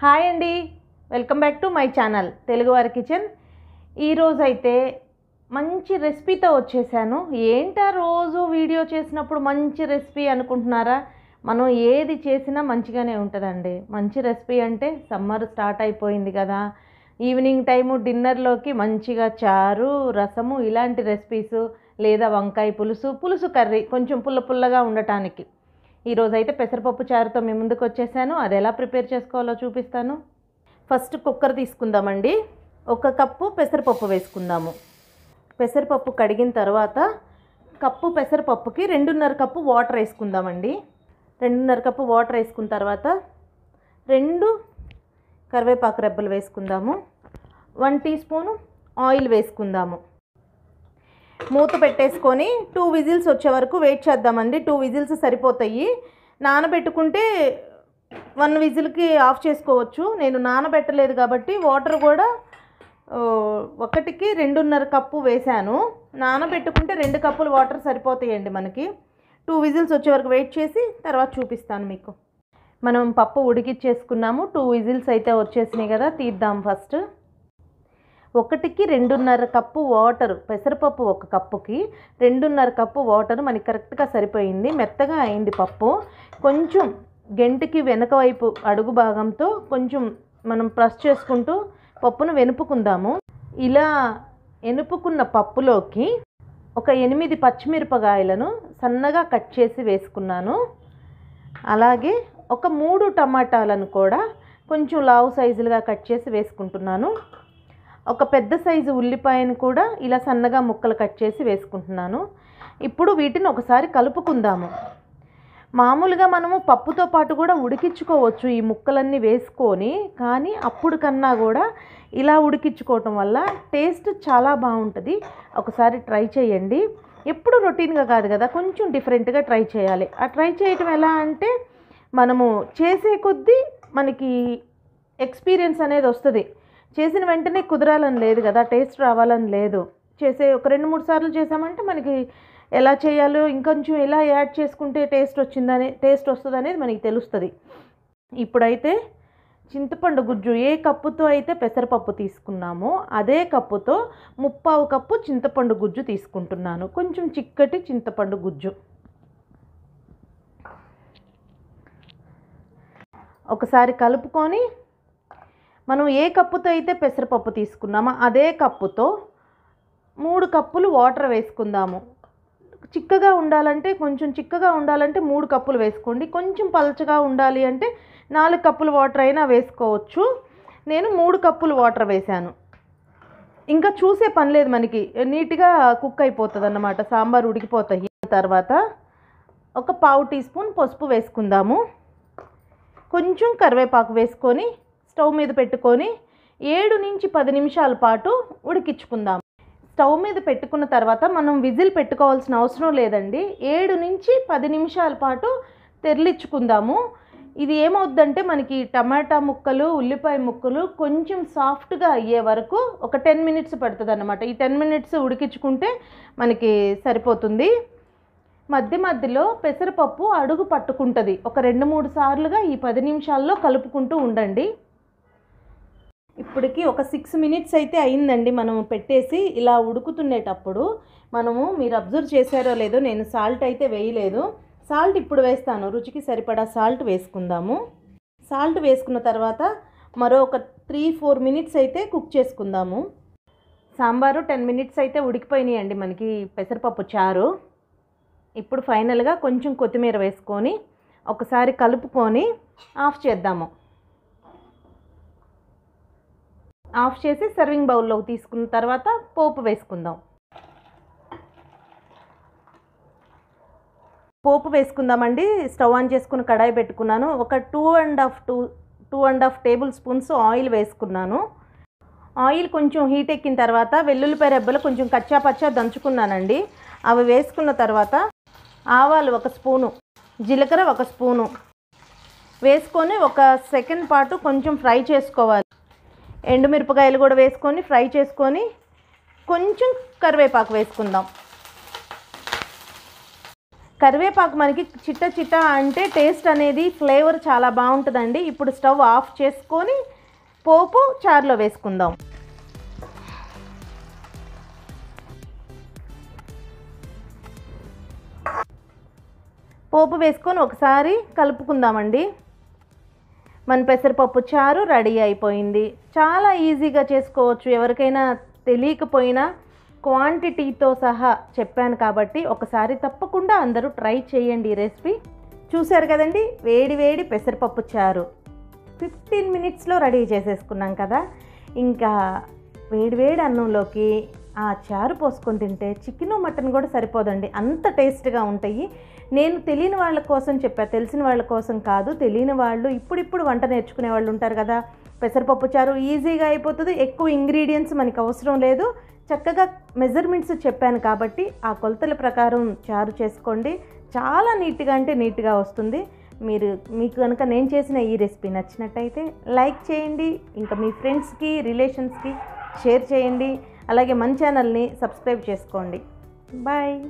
hi అండి welcome back to my channel తెలుగువారి kitchen ఈరోజైతే మంచి రెసిపీతో వచ్చేసాను ఏంటా రోజు వీడియో చేసినప్పుడు మంచి రెసిపీ అనుకుంటున్నారా మనం ఏది చేసినా మంచిగానే ఉంటుందండి మంచి రెసిపీ అంటే సమ్మర్ స్టార్ట్ అయిపోయింది కదా ఈవినింగ్ టైము డిన్నర్లోకి మంచిగా చారు రసము ఇలాంటి రెసిపీస్ లేదా వంకాయ పులుసు పులుసు కర్రీ కొంచెం పుల్ల పుల్లగా ఉండటానికి ఈరోజైతే పెసరపప్పు చారుతో మీ ముందుకు వచ్చేసాను అది ఎలా ప్రిపేర్ చేసుకోవాలో చూపిస్తాను ఫస్ట్ కుక్కర్ తీసుకుందామండి ఒక కప్పు పెసరపప్పు వేసుకుందాము పెసరపప్పు కడిగిన తర్వాత కప్పు పెసరపప్పుకి రెండున్నర కప్పు వాటర్ వేసుకుందామండి రెండున్నర కప్పు వాటర్ వేసుకున్న తర్వాత రెండు కరివేపాకు రెబ్బలు వేసుకుందాము వన్ టీ స్పూను ఆయిల్ వేసుకుందాము మూత పెట్టేసుకొని టూ విజిల్స్ వచ్చే వరకు వెయిట్ చేద్దామండి టూ విజిల్స్ సరిపోతాయి నానబెట్టుకుంటే వన్ విజిల్కి ఆఫ్ చేసుకోవచ్చు నేను నానబెట్టలేదు కాబట్టి వాటర్ కూడా ఒకటికి రెండున్నర కప్పు వేశాను నానబెట్టుకుంటే రెండు కప్పులు వాటర్ సరిపోతాయండి మనకి టూ విజిల్స్ వచ్చే వరకు వెయిట్ చేసి తర్వాత చూపిస్తాను మీకు మనం పప్పు ఉడికిచ్చేసుకున్నాము టూ విజిల్స్ అయితే వచ్చేసినాయి కదా తీద్దాం ఫస్ట్ ఒకటికి రెండున్నర కప్పు వాటర్ పెసరపప్పు ఒక కప్పుకి రెండున్నర కప్పు వాటర్ మనకి కరెక్ట్గా సరిపోయింది మెత్తగా అయింది పప్పు కొంచెం గెంటికి వెనక వైపు అడుగు భాగంతో కొంచెం మనం ప్రెస్ చేసుకుంటూ పప్పును వెనుపుకుందాము ఇలా ఎనుపుకున్న పప్పులోకి ఒక ఎనిమిది పచ్చిమిరపకాయలను సన్నగా కట్ చేసి వేసుకున్నాను అలాగే ఒక మూడు టమాటాలను కూడా కొంచెం లావు సైజులుగా కట్ చేసి వేసుకుంటున్నాను ఒక పెద్ద సైజు ఉల్లిపాయను కూడా ఇలా సన్నగా ముక్కలు కట్ చేసి వేసుకుంటున్నాను ఇప్పుడు వీటిని ఒకసారి కలుపుకుందాము మామూలుగా మనము పప్పుతో పాటు కూడా ఉడికించుకోవచ్చు ఈ ముక్కలన్నీ వేసుకొని కానీ అప్పుడు కన్నా కూడా ఇలా ఉడికించుకోవటం వల్ల టేస్ట్ చాలా బాగుంటుంది ఒకసారి ట్రై చేయండి ఎప్పుడు రొటీన్గా కాదు కదా కొంచెం డిఫరెంట్గా ట్రై చేయాలి ఆ ట్రై చేయటం ఎలా అంటే మనము చేసే కొద్దీ మనకి ఎక్స్పీరియన్స్ అనేది వస్తుంది చేసిన వెంటనే కుదరాలని లేదు కదా టేస్ట్ రావాలని లేదు చేసే ఒక రెండు మూడు సార్లు చేసామంటే మనకి ఎలా చేయాలో ఇంకొంచెం ఎలా యాడ్ చేసుకుంటే టేస్ట్ వచ్చిందనే టేస్ట్ వస్తుంది అనేది మనకి తెలుస్తుంది ఇప్పుడైతే చింతపండు గుజ్జు ఏ కప్పుతో అయితే పెసరపప్పు తీసుకున్నామో అదే కప్పుతో ముప్పావు కప్పు చింతపండు గుజ్జు తీసుకుంటున్నాను కొంచెం చిక్కటి చింతపండు గుజ్జు ఒకసారి కలుపుకొని మనం ఏ కప్పుతో అయితే పెసరపప్పు తీసుకున్నామో అదే కప్పుతో మూడు కప్పులు వాటర్ వేసుకుందాము చిక్కగా ఉండాలంటే కొంచెం చిక్కగా ఉండాలంటే మూడు కప్పులు వేసుకోండి కొంచెం పలచగా ఉండాలి అంటే నాలుగు కప్పులు వాటర్ అయినా వేసుకోవచ్చు నేను మూడు కప్పులు వాటర్ వేశాను ఇంకా చూసే పని లేదు మనకి నీట్గా కుక్ అయిపోతుంది అన్నమాట సాంబార్ ఉడికిపోతాయి తర్వాత ఒక పావు టీ స్పూన్ పసుపు వేసుకుందాము కొంచెం కరివేపాకు వేసుకొని స్టవ్ మీద పెట్టుకొని ఏడు నుంచి పది నిమిషాల పాటు ఉడికించుకుందాం స్టవ్ మీద పెట్టుకున్న తర్వాత మనం విజిల్ పెట్టుకోవాల్సిన అవసరం లేదండి ఏడు నుంచి పది నిమిషాల పాటు తెరలిచ్చుకుందాము ఇది ఏమవుద్దంటే మనకి టమాటా ముక్కలు ఉల్లిపాయ ముక్కలు కొంచెం సాఫ్ట్గా అయ్యే వరకు ఒక టెన్ మినిట్స్ పడుతుంది అనమాట ఈ టెన్ మినిట్స్ ఉడికించుకుంటే మనకి సరిపోతుంది మధ్య మధ్యలో పెసరపప్పు అడుగు పట్టుకుంటుంది ఒక రెండు మూడు సార్లుగా ఈ పది నిమిషాల్లో కలుపుకుంటూ ఉండండి ఇప్పటికి ఒక సిక్స్ మినిట్స్ అయితే అయిందండి మనము పెట్టేసి ఇలా ఉడుకుతుండేటప్పుడు మనము మీరు అబ్జర్వ్ చేశారో లేదో నేను సాల్ట్ అయితే వేయలేదు సాల్ట్ ఇప్పుడు వేస్తాను రుచికి సరిపడా సాల్ట్ వేసుకుందాము సాల్ట్ వేసుకున్న తర్వాత మరో ఒక త్రీ ఫోర్ మినిట్స్ అయితే కుక్ చేసుకుందాము సాంబారు టెన్ మినిట్స్ అయితే ఉడికిపోయినాయండి మనకి పెసరపప్పు చారు ఇప్పుడు ఫైనల్గా కొంచెం కొత్తిమీర వేసుకొని ఒకసారి కలుపుకొని ఆఫ్ చేద్దాము ఆఫ్ చేసి సర్వింగ్ బౌల్లోకి తీసుకున్న తర్వాత పోపు వేసుకుందాం పోపు వేసుకుందామండి స్టవ్ ఆన్ చేసుకుని కడాయి పెట్టుకున్నాను ఒక two and half two two and half tablespoons oil వేసుకున్నాను ఆయిల్ కొంచెం హీట్ ఎక్కిన తర్వాత వెల్లుల్లిపాయ రెబ్బలు కొంచెం కచ్చా పచ్చా దంచుకున్నానండి అవి వేసుకున్న తర్వాత ఆవాలు ఒక స్పూను జీలకర్ర ఒక స్పూను వేసుకొని ఒక సెకండ్ పాటు కొంచెం ఫ్రై చేసుకోవాలి ఎండుమిరపకాయలు కూడా వేసుకొని ఫ్రై చేసుకొని కొంచెం కరివేపాకు వేసుకుందాం కరివేపాకు మనకి చిట్ట చిట్ట అంటే టేస్ట్ అనేది ఫ్లేవర్ చాలా బాగుంటుందండి ఇప్పుడు స్టవ్ ఆఫ్ చేసుకొని పోపు చారులో వేసుకుందాం పోపు వేసుకొని ఒకసారి కలుపుకుందామండి మన పెసరపప్పు చారు రెడీ అయిపోయింది చాలా ఈజీగా చేసుకోవచ్చు ఎవరికైనా తెలియకపోయినా క్వాంటిటీతో సహా చెప్పాను కాబట్టి ఒకసారి తప్పకుండా అందరూ ట్రై చేయండి ఈ రెసిపీ చూశారు కదండి వేడి వేడి పెసరపప్పు చారు ఫిఫ్టీన్ మినిట్స్లో రెడీ చేసేసుకున్నాం కదా ఇంకా వేడి వేడి అన్నంలోకి ఆ చారు పోసుకొని తింటే చికెన్ మటన్ కూడా సరిపోదండి అంత టేస్ట్గా ఉంటాయి నేను తెలియని వాళ్ళ కోసం చెప్పా తెలిసిన వాళ్ళ కోసం కాదు తెలియని వాళ్ళు ఇప్పుడిప్పుడు వంట నేర్చుకునే వాళ్ళు ఉంటారు కదా పెసరపప్పు చారు ఈజీగా అయిపోతుంది ఎక్కువ ఇంగ్రీడియంట్స్ మనకి అవసరం లేదు చక్కగా మెజర్మెంట్స్ చెప్పాను కాబట్టి ఆ కొలతల ప్రకారం చారు చేసుకోండి చాలా నీట్గా అంటే నీట్గా వస్తుంది మీరు మీకు కనుక నేను చేసిన ఈ రెసిపీ నచ్చినట్టయితే లైక్ చేయండి ఇంకా మీ ఫ్రెండ్స్కి రిలేషన్స్కి షేర్ చేయండి అలాగే మన ఛానల్ని సబ్స్క్రైబ్ చేసుకోండి బాయ్